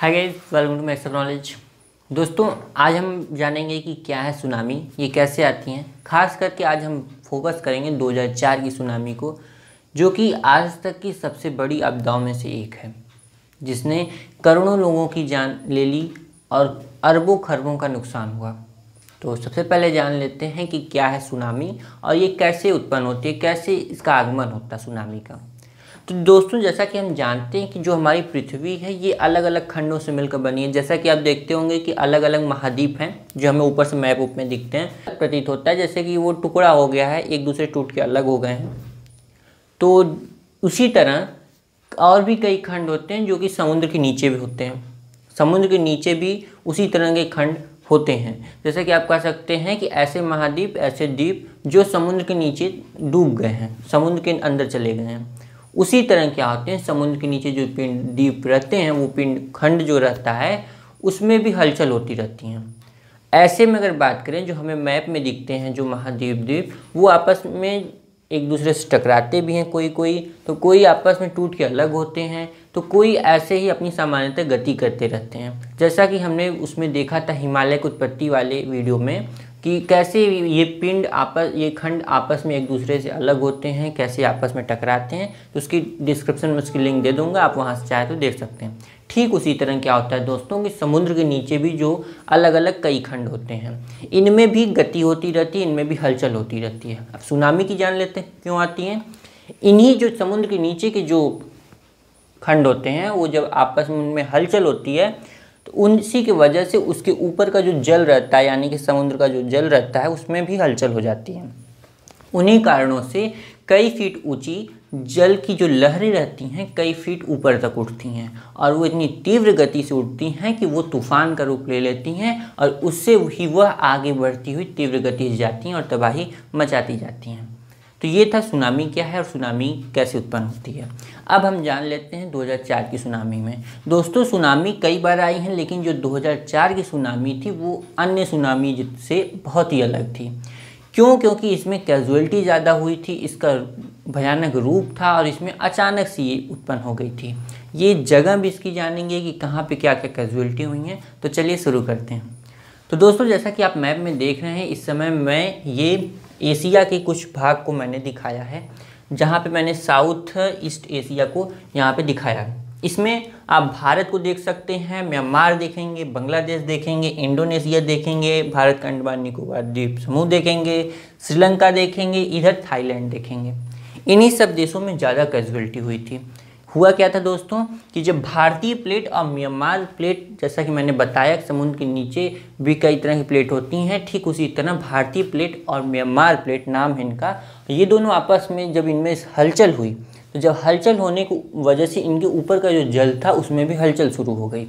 hi guys welcome to Maxer knowledge दोस्तों आज हम जानेंगे कि क्या है सुनामी ये कैसे आती हैं खास करके आज हम फोकस करेंगे 2004 की सुनामी को जो कि आज तक की सबसे बड़ी आपदाओं में से एक है जिसने करोड़ों लोगों की जान ले ली और अरबों खरबों का नुकसान हुआ तो सबसे पहले जान लेते हैं कि क्या है सुनामी और ये कैसे उत्पन्न होती है कैसे इसका आगमन होता है सुनामी का तो दोस्तों जैसा कि हम जानते हैं कि जो हमारी पृथ्वी है ये अलग अलग खंडों से मिलकर बनी है जैसा कि आप देखते होंगे कि अलग अलग महाद्वीप हैं जो हमें ऊपर से मैप उप में दिखते हैं प्रतीत होता है जैसे कि वो टुकड़ा हो गया है एक दूसरे टूट के अलग हो गए हैं तो उसी तरह और भी कई खंड होते हैं जो कि समुद्र के नीचे भी होते हैं समुद्र के नीचे भी उसी तरह के खंड होते हैं जैसे कि आप कह सकते हैं कि ऐसे महाद्वीप ऐसे द्वीप जो समुद्र के नीचे डूब गए हैं समुद्र के अंदर चले गए हैं उसी तरह क्या होते हैं समुद्र के नीचे जो पिंड द्वीप रहते हैं वो पिंड खंड जो रहता है उसमें भी हलचल होती रहती हैं ऐसे में अगर बात करें जो हमें मैप में दिखते हैं जो महाद्वीप द्वीप वो आपस में एक दूसरे से टकराते भी हैं कोई कोई तो कोई आपस में टूट के अलग होते हैं तो कोई ऐसे ही अपनी सामान्यतः गति करते रहते हैं जैसा कि हमने उसमें देखा था हिमालय की उत्पत्ति वाले वीडियो में कि कैसे ये पिंड आपस ये खंड आपस में एक दूसरे से अलग होते हैं कैसे आपस में टकराते हैं तो उसकी डिस्क्रिप्शन में उसकी लिंक दे दूंगा आप वहाँ से चाहे तो देख सकते हैं ठीक उसी तरह क्या होता है दोस्तों कि समुद्र के नीचे भी जो अलग अलग कई खंड होते हैं इनमें भी गति होती रहती है इनमें भी हलचल होती रहती है अब सुनामी की जान लेते हैं क्यों आती हैं इन्हीं जो समुद्र के नीचे के जो खंड होते हैं वो जब आपस में उनमें हलचल होती है तो उसी की वजह से उसके ऊपर का जो जल रहता है यानी कि समुद्र का जो जल रहता है उसमें भी हलचल हो जाती है उन्हीं कारणों से कई फीट ऊंची जल की जो लहरें रहती हैं कई फीट ऊपर तक उठती हैं और वो इतनी तीव्र गति से उठती हैं कि वो तूफान का रूप ले लेती हैं और उससे ही वह आगे बढ़ती हुई तीव्र गति से जाती हैं और तबाही मचाती जाती हैं तो ये था सुनामी क्या है और सुनामी कैसे उत्पन्न होती है अब हम जान लेते हैं 2004 की सुनामी में दोस्तों सुनामी कई बार आई हैं लेकिन जो 2004 की सुनामी थी वो अन्य सुनामी से बहुत ही अलग थी क्यों क्योंकि इसमें कैजुअलिटी ज़्यादा हुई थी इसका भयानक रूप था और इसमें अचानक से ये उत्पन्न हो गई थी ये जगह भी इसकी जानेंगे कि कहाँ पे क्या क्या कैजुअलिटी हुई हैं तो चलिए शुरू करते हैं तो दोस्तों जैसा कि आप मैप में देख रहे हैं इस समय मैं ये एशिया के कुछ भाग को मैंने दिखाया है जहाँ पे मैंने साउथ ईस्ट एशिया को यहाँ पे दिखाया है इसमें आप भारत को देख सकते हैं म्यांमार देखेंगे बांग्लादेश देखेंगे इंडोनेशिया देखेंगे भारत का अंडमान निकोबार द्वीप समूह देखेंगे श्रीलंका देखेंगे इधर थाईलैंड देखेंगे इन्हीं सब देशों में ज़्यादा कैजुअलिटी हुई थी हुआ क्या था दोस्तों कि जब भारतीय प्लेट और म्यांमार प्लेट जैसा कि मैंने बताया समुद्र के नीचे भी कई तरह की प्लेट होती हैं ठीक उसी तरह भारतीय प्लेट और म्यांमार प्लेट नाम है इनका ये दोनों आपस में जब इनमें हलचल हुई तो जब हलचल होने की वजह से इनके ऊपर का जो जल था उसमें भी हलचल शुरू हो गई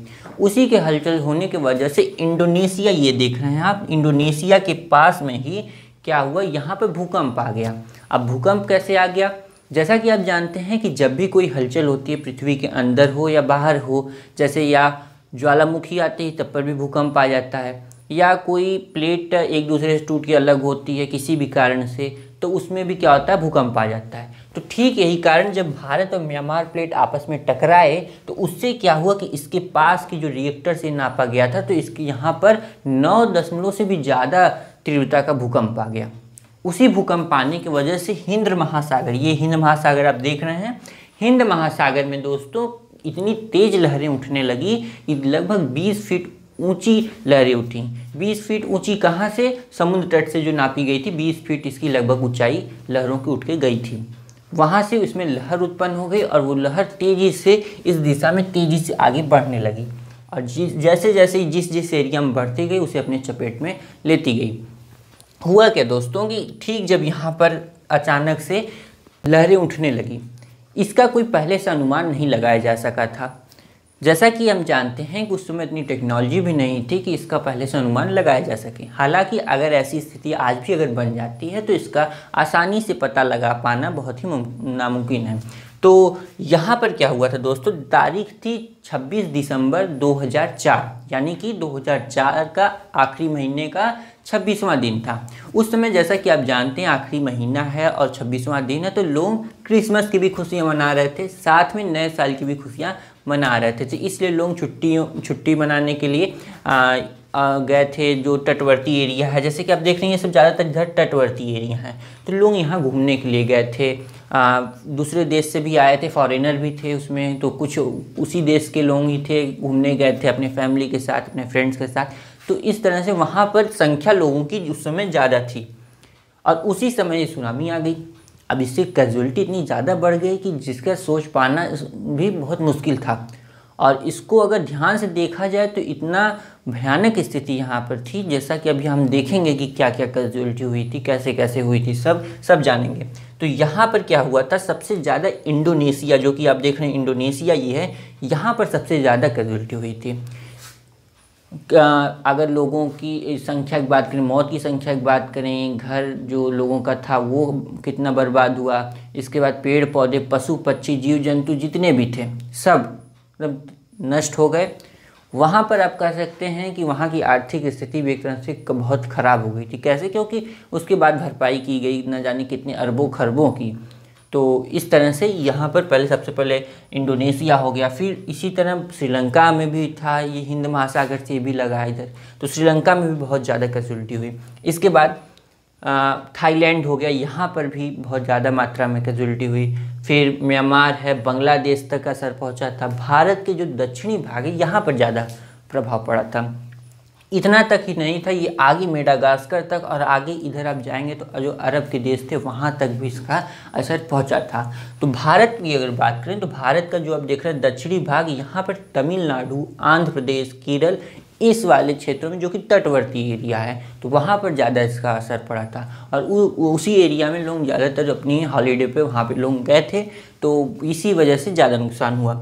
उसी के हलचल होने की वजह से इंडोनेशिया ये देख रहे हैं आप इंडोनेशिया के पास में ही क्या हुआ यहाँ पर भूकंप आ गया अब भूकंप कैसे आ गया जैसा कि आप जानते हैं कि जब भी कोई हलचल होती है पृथ्वी के अंदर हो या बाहर हो जैसे या ज्वालामुखी आते ही तब पर भी भूकंप आ जाता है या कोई प्लेट एक दूसरे से टूट के अलग होती है किसी भी कारण से तो उसमें भी क्या होता है भूकंप आ जाता है तो ठीक यही कारण जब भारत और म्यांमार प्लेट आपस में टकराए तो उससे क्या हुआ कि इसके पास की जो रिएक्टर से नापा गया था तो इसके यहाँ पर नौ दशमलव से भी ज़्यादा तीव्रता का भूकंप आ गया उसी भूकंप आने की वजह से हिंद महासागर ये हिंद महासागर आप देख रहे हैं हिंद महासागर में दोस्तों इतनी तेज लहरें उठने लगी कि लगभग 20 फीट ऊंची लहरें उठी 20 फीट ऊंची कहाँ से समुद्र तट से जो नापी गई थी 20 फीट इसकी लगभग ऊंचाई लहरों की उठ के गई थी वहाँ से उसमें लहर उत्पन्न हो गई और वो लहर तेज़ी से इस दिशा में तेज़ी से आगे बढ़ने लगी और जिस जैसे जैसे जिस जिस एरिया में बढ़ती गई उसे अपने चपेट में लेती गई हुआ क्या दोस्तों कि ठीक जब यहाँ पर अचानक से लहरें उठने लगी इसका कोई पहले से अनुमान नहीं लगाया जा सका था जैसा कि हम जानते हैं कि उस समय इतनी टेक्नोलॉजी भी नहीं थी कि इसका पहले से अनुमान लगाया जा सके हालांकि अगर ऐसी स्थिति आज भी अगर बन जाती है तो इसका आसानी से पता लगा पाना बहुत ही नामुमकिन है तो यहाँ पर क्या हुआ था दोस्तों तारीख थी 26 दिसंबर 2004 यानी कि 2004 का आखिरी महीने का 26वां दिन था उस समय जैसा कि आप जानते हैं आखिरी महीना है और 26वां दिन है तो लोग क्रिसमस की भी खुशियाँ मना रहे थे साथ में नए साल की भी खुशियाँ मना रहे थे तो इसलिए लोग छुट्टियों छुट्टी मनाने के लिए आ, गए थे जो तटवर्ती एरिया है जैसे कि आप देख रहे हैं ये सब ज़्यादातर इधर तटवर्ती एरिया है तो लोग यहाँ घूमने के लिए गए थे दूसरे देश से भी आए थे फॉरेनर भी थे उसमें तो कुछ उसी देश के लोग ही थे घूमने गए थे अपने फैमिली के साथ अपने फ्रेंड्स के साथ तो इस तरह से वहाँ पर संख्या लोगों की उस समय ज़्यादा थी और उसी समय ये सुनामी आ गई अब इससे कैजुअलिटी इतनी ज़्यादा बढ़ गई कि जिसका सोच पाना भी बहुत मुश्किल था और इसको अगर ध्यान से देखा जाए तो इतना भयानक स्थिति यहाँ पर थी जैसा कि अभी हम देखेंगे कि क्या क्या कैजुअलिटी हुई थी कैसे कैसे हुई थी सब सब जानेंगे तो यहाँ पर क्या हुआ था सबसे ज़्यादा इंडोनेशिया जो कि आप देख रहे हैं इंडोनेशिया ये है यहाँ पर सबसे ज़्यादा कैजुअलिटी हुई थी अगर लोगों की संख्या की बात करें मौत की संख्या की बात करें घर जो लोगों का था वो कितना बर्बाद हुआ इसके बाद पेड़ पौधे पशु पक्षी जीव जंतु जितने भी थे सब मतलब नष्ट हो गए वहाँ पर आप कह सकते हैं कि वहाँ की आर्थिक स्थिति भी एक तरह से बहुत ख़राब हो गई थी कैसे क्योंकि उसके बाद भरपाई की गई न जाने कितने अरबों खरबों की तो इस तरह से यहाँ पर पहले सबसे पहले इंडोनेशिया हो गया फिर इसी तरह श्रीलंका में भी था ये हिंद महासागर से भी लगा इधर तो श्रीलंका में भी बहुत ज़्यादा कैजुअलिटी हुई इसके बाद थाईलैंड हो गया यहाँ पर भी बहुत ज़्यादा मात्रा में कैजुअलिटी हुई फिर म्यांमार है बांग्लादेश तक असर पहुँचा था भारत के जो दक्षिणी भाग है यहाँ पर ज़्यादा प्रभाव पड़ा था इतना तक ही नहीं था ये आगे मेडागास्कर तक और आगे इधर आप जाएंगे तो जो अरब के देश थे वहाँ तक भी इसका असर पहुँचा था तो भारत की अगर बात करें तो भारत का जो आप देख रहे हैं दक्षिणी भाग यहाँ पर तमिलनाडु आंध्र प्रदेश केरल इस वाले क्षेत्रों में जो कि तटवर्ती एरिया है तो वहाँ पर ज़्यादा इसका असर पड़ा था और उ, उसी एरिया में लोग ज़्यादातर अपनी हॉलीडे पे वहाँ पे लोग गए थे तो इसी वजह से ज़्यादा नुकसान हुआ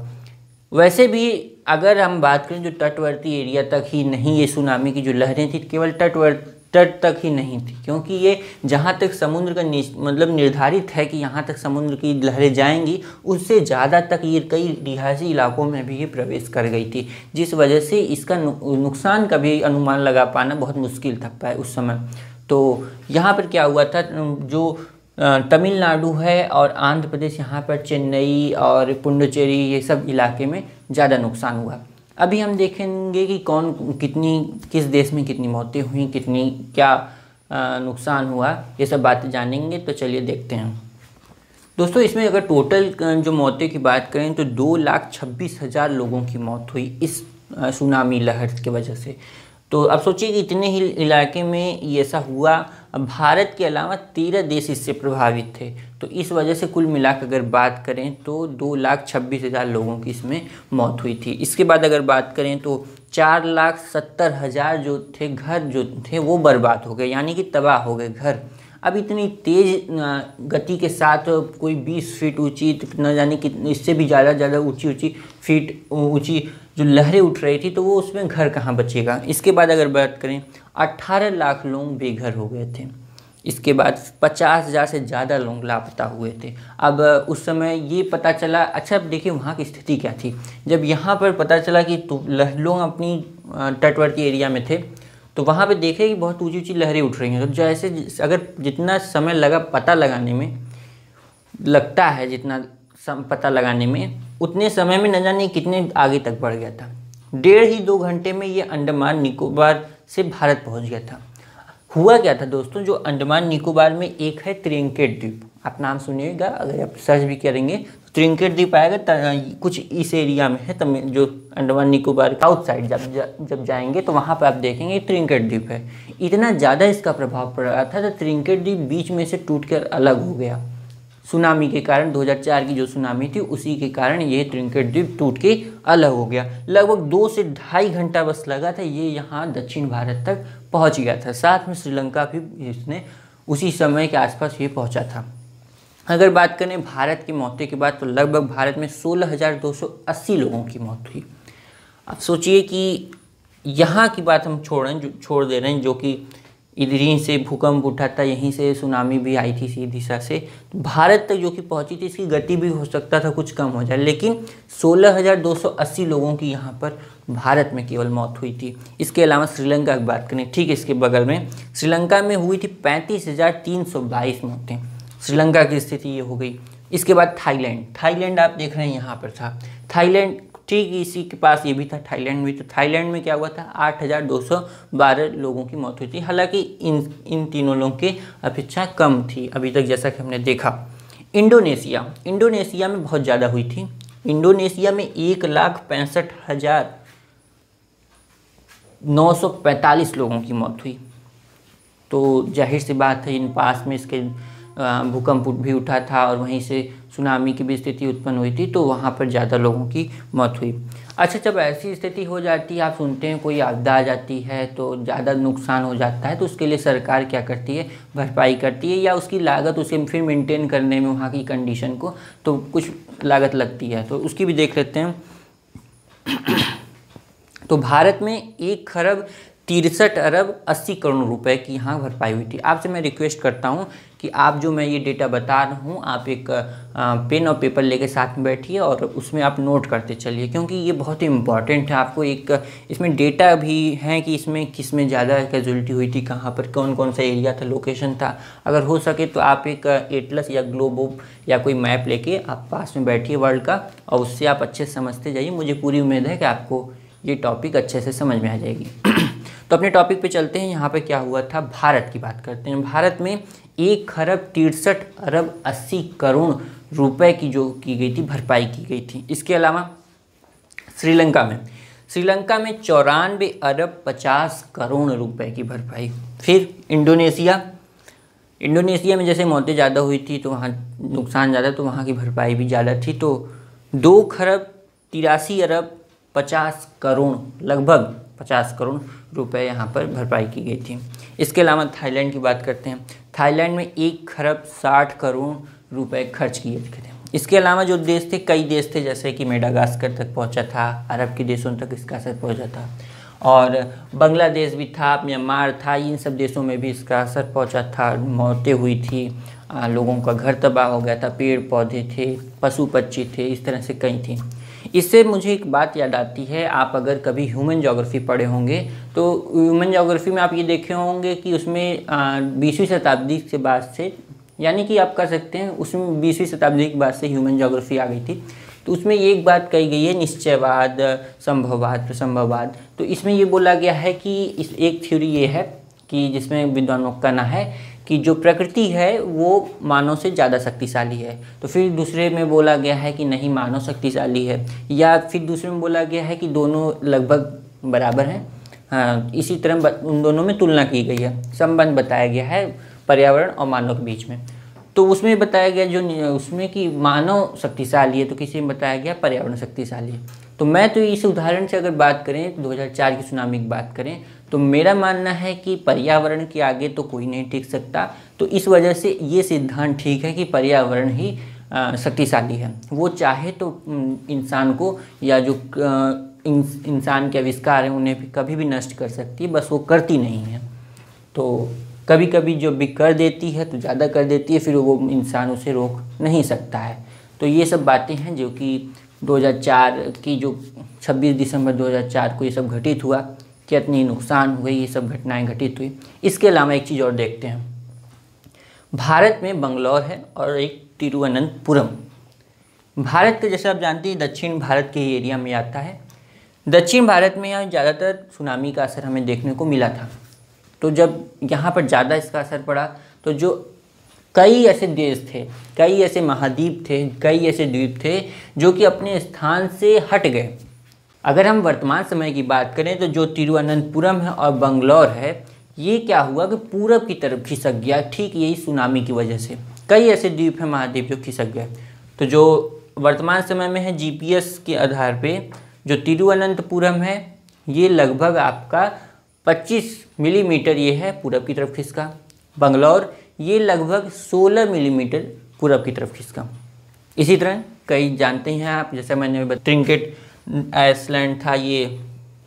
वैसे भी अगर हम बात करें जो तटवर्ती एरिया तक ही नहीं ये सुनामी की जो लहरें थी केवल तटवर्ती तट तक ही नहीं थी क्योंकि ये जहाँ तक समुद्र का मतलब निर्धारित है कि यहाँ तक समुद्र की लहरें जाएंगी उससे ज़्यादा तक ये कई रिहायशी इलाकों में भी ये प्रवेश कर गई थी जिस वजह से इसका नु, नुकसान का भी अनुमान लगा पाना बहुत मुश्किल था पाए उस समय तो यहाँ पर क्या हुआ था जो तमिलनाडु है और आंध्र प्रदेश यहाँ पर चेन्नई और पुंडुचेरी ये सब इलाके में ज़्यादा नुकसान हुआ अभी हम देखेंगे कि कौन कितनी किस देश में कितनी मौतें हुई कितनी क्या नुकसान हुआ ये सब बातें जानेंगे तो चलिए देखते हैं दोस्तों इसमें अगर टोटल जो मौतें की बात करें तो दो लाख छब्बीस हज़ार लोगों की मौत हुई इस सुनामी लहर की वजह से तो अब सोचिए कि इतने ही इलाके में ऐसा हुआ भारत के अलावा तेरह देश इससे प्रभावित थे तो इस वजह से कुल मिलाकर अगर बात करें तो दो लाख छब्बीस हज़ार लोगों की इसमें मौत हुई थी इसके बाद अगर बात करें तो चार लाख सत्तर हज़ार जो थे घर जो थे वो बर्बाद हो गए यानी कि तबाह हो गए घर अब इतनी तेज़ गति के साथ कोई बीस फीट ऊँची न जाने कितनी इससे भी ज़्यादा ज़्यादा ऊँची ऊँची फीट ऊँची जो लहरें उठ रही थी तो वो उसमें घर कहाँ बचेगा इसके बाद अगर बात करें 18 लाख लोग बेघर हो गए थे इसके बाद पचास हज़ार से ज़्यादा लोग लापता हुए थे अब उस समय ये पता चला अच्छा अब देखिए वहाँ की स्थिति क्या थी जब यहाँ पर पता चला कि तो लोग अपनी तटवर्ती एरिया में थे तो वहाँ पे देखे कि बहुत ऊँची ऊँची लहरें उठ रही हैं तो जैसे अगर जितना समय लगा पता लगाने में लगता है जितना सम पता लगाने में उतने समय में न जाने कितने आगे तक बढ़ गया था डेढ़ ही दो घंटे में ये अंडमान निकोबार से भारत पहुंच गया था हुआ क्या था दोस्तों जो अंडमान निकोबार में एक है त्रिंकेट द्वीप आप नाम सुनिएगा अगर आप सर्च भी करेंगे तो त्रिंकेट द्वीप आएगा कुछ इस एरिया में है तमिल जो अंडमान निकोबार साउथ साइड जब जब जाएंगे तो वहाँ पर आप देखेंगे त्रिंकेट द्वीप है इतना ज़्यादा इसका प्रभाव पड़ रहा था तो त्रिंकेट द्वीप बीच में से टूट कर अलग हो गया सुनामी के कारण 2004 की जो सुनामी थी उसी के कारण ये त्रिंकेट द्वीप टूट के अलग हो गया लगभग दो से ढाई घंटा बस लगा था ये यहाँ दक्षिण भारत तक पहुँच गया था साथ में श्रीलंका भी इसने उसी समय के आसपास ये पहुँचा था अगर बात करें भारत की मौतें के बाद तो लगभग भारत में 16,280 लोगों की मौत हुई अब सोचिए कि यहाँ की बात हम छोड़ें जो छोड़ दे रहे हैं जो कि इधर से भूकंप उठा था यहीं से सुनामी भी आई थी इसी दिशा से तो भारत तक जो कि पहुंची थी इसकी गति भी हो सकता था कुछ कम हो जाए लेकिन 16,280 लोगों की यहाँ पर भारत में केवल मौत हुई थी इसके अलावा श्रीलंका की बात करें ठीक इसके बगल में श्रीलंका में हुई थी 35,322 मौतें श्रीलंका की स्थिति ये हो गई इसके बाद थाईलैंड थाईलैंड आप देख रहे हैं यहाँ पर था थाईलैंड ठीक इसी के पास ये भी था थाईलैंड में तो थाईलैंड में क्या हुआ था 8,212 लोगों की मौत हुई थी हालांकि इन इन तीनों लोगों की अपेक्षा कम थी अभी तक जैसा कि हमने देखा इंडोनेशिया इंडोनेशिया में बहुत ज़्यादा हुई थी इंडोनेशिया में एक लाख पैंसठ हज़ार नौ सौ पैंतालीस लोगों की मौत हुई तो जाहिर सी बात है इन पास में इसके भूकंप भी उठा था और वहीं से सुनामी की भी स्थिति उत्पन्न हुई थी तो वहाँ पर ज़्यादा लोगों की मौत हुई अच्छा जब ऐसी स्थिति हो जाती है आप सुनते हैं कोई आपदा आ जाती है तो ज़्यादा नुकसान हो जाता है तो उसके लिए सरकार क्या करती है भरपाई करती है या उसकी लागत उसे फिर मेंटेन करने में वहाँ की कंडीशन को तो कुछ लागत लगती है तो उसकी भी देख लेते हैं तो भारत में एक खरब तिरसठ अरब अस्सी करोड़ रुपए की यहाँ भरपाई हुई थी आपसे मैं रिक्वेस्ट करता हूँ कि आप जो मैं ये डेटा बता रहा हूँ आप एक पेन और पेपर लेके साथ में बैठिए और उसमें आप नोट करते चलिए क्योंकि ये बहुत ही इंपॉर्टेंट है आपको एक इसमें डेटा भी है कि इसमें किस में ज़्यादा कैजुअलिटी हुई थी कहाँ पर कौन कौन सा एरिया था लोकेशन था अगर हो सके तो आप एक एटलस या ग्लोबो या कोई मैप लेके आप पास में बैठिए वर्ल्ड का और उससे आप अच्छे समझते जाइए मुझे पूरी उम्मीद है कि आपको ये टॉपिक अच्छे से समझ में आ जाएगी तो अपने टॉपिक पे चलते हैं यहाँ पे क्या हुआ था भारत की बात करते हैं भारत में एक खरब तिरसठ अरब अस्सी करोड़ रुपए की जो की गई थी भरपाई की गई थी इसके अलावा श्रीलंका में श्रीलंका में चौरानवे अरब पचास करोड़ रुपए की भरपाई फिर इंडोनेशिया इंडोनेशिया में जैसे मौतें ज़्यादा हुई थी तो वहाँ नुकसान ज़्यादा तो वहाँ की भरपाई भी ज़्यादा थी तो दो खरब तिरासी अरब पचास करोड़ लगभग पचास करोड़ रुपए यहाँ पर भरपाई की गई थी इसके अलावा थाईलैंड की बात करते हैं थाईलैंड में एक खरब साठ करोड़ रुपए खर्च किए गए थे इसके अलावा जो देश थे कई देश थे जैसे कि मेडागास्कर तक पहुँचा था अरब के देशों तक इसका असर पहुँचा था और बांग्लादेश भी था म्यांमार था इन सब देशों में भी इसका असर पहुँचा था मौतें हुई थी लोगों का घर तबाह हो गया था पेड़ पौधे थे पशु पक्षी थे इस तरह से कई थी इससे मुझे एक बात याद आती है आप अगर कभी ह्यूमन जोग्राफी पढ़े होंगे तो ह्यूमन जोग्राफी में आप ये देखे होंगे कि उसमें बीसवीं शताब्दी के बाद से यानी कि आप कह सकते हैं उसमें बीसवीं शताब्दी के बाद से ह्यूमन जोग्राफी आ गई थी तो उसमें एक बात कही गई है निश्चयवाद संभववाद प्रसंभववाद तो इसमें ये बोला गया है कि इस एक थ्योरी ये है कि जिसमें विद्वानों का कहना है कि जो प्रकृति है वो मानव से ज़्यादा शक्तिशाली है तो फिर दूसरे में बोला गया है कि नहीं मानव शक्तिशाली है या फिर दूसरे में बोला गया है कि दोनों लगभग बराबर हैं हाँ इसी तरह उन दोनों में तुलना की गई है संबंध बताया गया है पर्यावरण और मानव के बीच में तो उसमें बताया गया जो उसमें कि मानव शक्तिशाली है तो किसी में बताया गया पर्यावरण शक्तिशाली है तो मैं तो इस उदाहरण से अगर बात करें 2004 तो की सुनामी की बात करें तो मेरा मानना है कि पर्यावरण के आगे तो कोई नहीं टिक सकता तो इस वजह से ये सिद्धांत ठीक है कि पर्यावरण ही शक्तिशाली है वो चाहे तो इंसान को या जो इंसान के आविष्कार हैं उन्हें भी कभी भी नष्ट कर सकती है बस वो करती नहीं है तो कभी कभी जो भी कर देती है तो ज़्यादा कर देती है फिर वो इंसान उसे रोक नहीं सकता है तो ये सब बातें हैं जो कि 2004 की जो 26 दिसंबर 2004 को ये सब घटित हुआ कितनी नुकसान हुए ये सब घटनाएं घटित हुई इसके अलावा एक चीज़ और देखते हैं भारत में बंगलौर है और एक तिरुवनंतपुरम भारत का जैसे आप जानते हैं दक्षिण भारत के एरिया में आता है दक्षिण भारत में यहाँ ज़्यादातर सुनामी का असर हमें देखने को मिला था तो जब यहाँ पर ज़्यादा इसका असर पड़ा तो जो कई ऐसे देश थे कई ऐसे महाद्वीप थे कई ऐसे द्वीप थे जो कि अपने स्थान से हट गए अगर हम वर्तमान समय की बात करें तो जो तिरुवनंतपुरम है और बंगलौर है ये क्या हुआ कि पूरब की तरफ खिसक गया ठीक यही सुनामी की वजह से कई ऐसे द्वीप हैं महाद्वीप जो खिसक गए तो जो वर्तमान समय में है जीपीएस के आधार पे जो तिरुवनंतपुरम है ये लगभग आपका 25 मिलीमीटर ये है पूरब की तरफ खिसका बंगलौर ये लगभग 16 मिलीमीटर पूरब की तरफ खिसका इसी तरह कई जानते हैं आप जैसे मैंने त्रिंकेट आइसलैंड था ये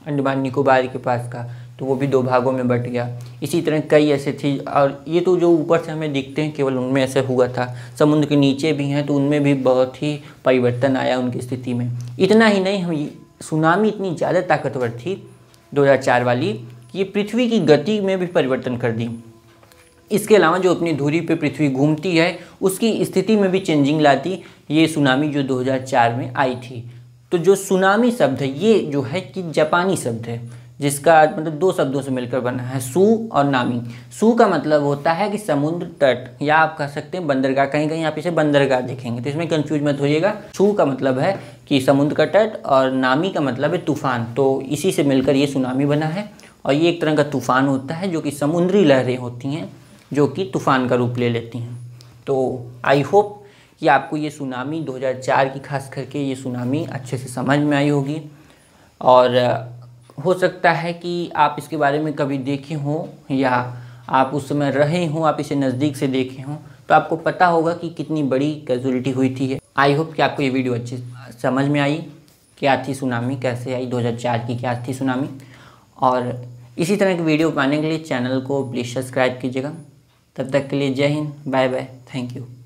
अंडमान निकोबार के पास का तो वो भी दो भागों में बट गया इसी तरह कई ऐसे थी और ये तो जो ऊपर से हमें दिखते हैं केवल उनमें ऐसे हुआ था समुद्र के नीचे भी हैं तो उनमें भी बहुत ही परिवर्तन आया उनकी स्थिति में इतना ही नहीं हम सुनामी इतनी ज़्यादा ताकतवर थी 2004 वाली कि ये पृथ्वी की गति में भी परिवर्तन कर दी इसके अलावा जो अपनी धूरी पर पृथ्वी घूमती है उसकी स्थिति में भी चेंजिंग लाती ये सुनामी जो 2004 में आई थी तो जो सुनामी शब्द है ये जो है कि जापानी शब्द है जिसका मतलब दो शब्दों से मिलकर बना है सू और नामी सू का मतलब होता है कि समुद्र तट या आप कह सकते हैं बंदरगाह कहीं कहीं आप इसे बंदरगाह देखेंगे तो इसमें कंफ्यूज मत होइएगा सू का मतलब है कि समुद्र का तट और नामी का मतलब है तूफान तो इसी से मिलकर ये सुनामी बना है और ये एक तरह का तूफान होता है जो कि समुद्री लहरें होती हैं जो कि तूफान का रूप ले लेती हैं तो आई होप कि आपको ये सुनामी 2004 की खास करके ये सुनामी अच्छे से समझ में आई होगी और हो सकता है कि आप इसके बारे में कभी देखे हों या आप उस समय रहे हों आप इसे नज़दीक से देखे हों तो आपको पता होगा कि कितनी बड़ी कैजुअलिटी हुई थी आई होप कि आपको ये वीडियो अच्छे समझ में आई क्या थी सुनामी कैसे आई 2004 की क्या थी सुनामी और इसी तरह के वीडियो पाने के लिए चैनल को प्लीज़ सब्सक्राइब कीजिएगा तब तक के लिए जय हिंद बाय बाय थैंक यू